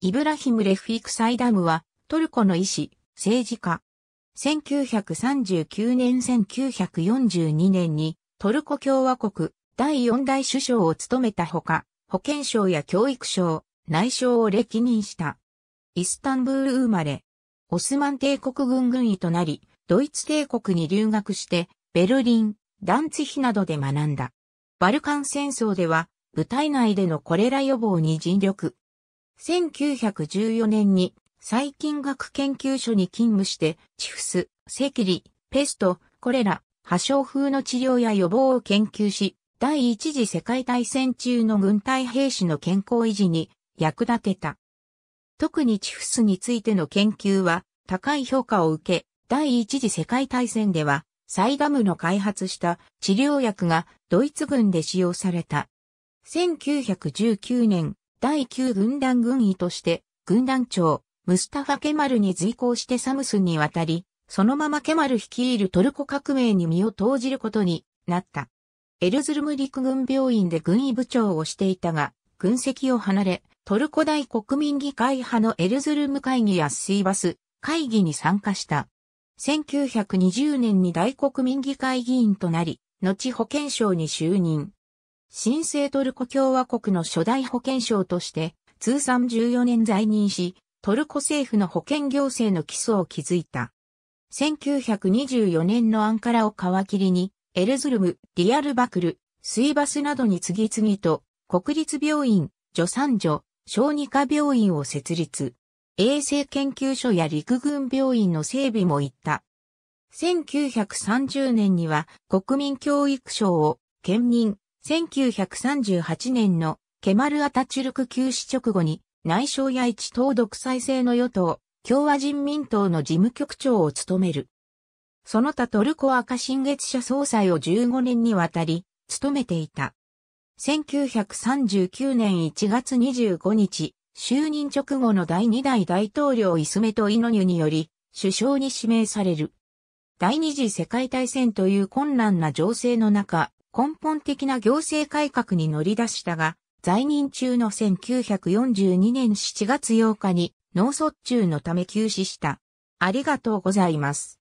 イブラヒム・レフィク・サイダムは、トルコの医師、政治家。1939年1942年に、トルコ共和国第四代首相を務めたほか、保健省や教育省、内相を歴任した。イスタンブール生まれ、オスマン帝国軍軍医となり、ドイツ帝国に留学して、ベルリン、ダンツヒなどで学んだ。バルカン戦争では、部隊内でのコレラ予防に尽力。1914年に細菌学研究所に勤務して、チフス、セキリ、ペスト、コレラ、破傷風の治療や予防を研究し、第一次世界大戦中の軍隊兵士の健康維持に役立てた。特にチフスについての研究は高い評価を受け、第一次世界大戦ではサイガムの開発した治療薬がドイツ軍で使用された。1919年第9軍団軍医として、軍団長、ムスタファ・ケマルに随行してサムスンに渡り、そのままケマル率いるトルコ革命に身を投じることになった。エルズルム陸軍病院で軍医部長をしていたが、軍籍を離れ、トルコ大国民議会派のエルズルム会議やスイバス会議に参加した。1920年に大国民議会議員となり、後保健省に就任。新生トルコ共和国の初代保健省として通算14年在任し、トルコ政府の保健行政の基礎を築いた。1924年のアンカラを皮切りに、エルズルム、リアルバクル、スイバスなどに次々と国立病院、助産所、小児科病院を設立。衛生研究所や陸軍病院の整備も行った。1930年には国民教育省を兼任、1938年のケマル・アタチュルク休止直後に内相や一党独裁制の与党、共和人民党の事務局長を務める。その他トルコ赤新月社総裁を15年にわたり、務めていた。1939年1月25日、就任直後の第2代大統領イスメト・イノニュにより、首相に指名される。第二次世界大戦という困難な情勢の中、根本的な行政改革に乗り出したが、在任中の1942年7月8日に脳卒中のため休止した。ありがとうございます。